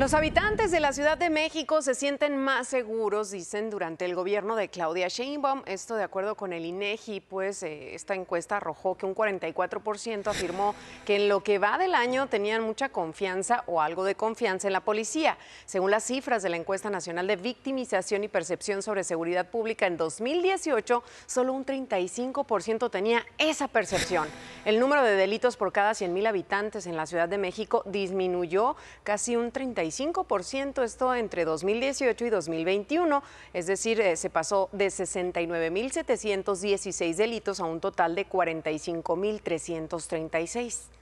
Los habitantes de la Ciudad de México se sienten más seguros, dicen, durante el gobierno de Claudia Sheinbaum. Esto de acuerdo con el INEGI, pues eh, esta encuesta arrojó que un 44% afirmó que en lo que va del año tenían mucha confianza o algo de confianza en la policía. Según las cifras de la encuesta nacional de victimización y percepción sobre seguridad pública en 2018, solo un 35% tenía esa percepción. El número de delitos por cada 100.000 habitantes en la Ciudad de México disminuyó casi un 35%, esto entre 2018 y 2021, es decir, eh, se pasó de 69.716 delitos a un total de 45.336.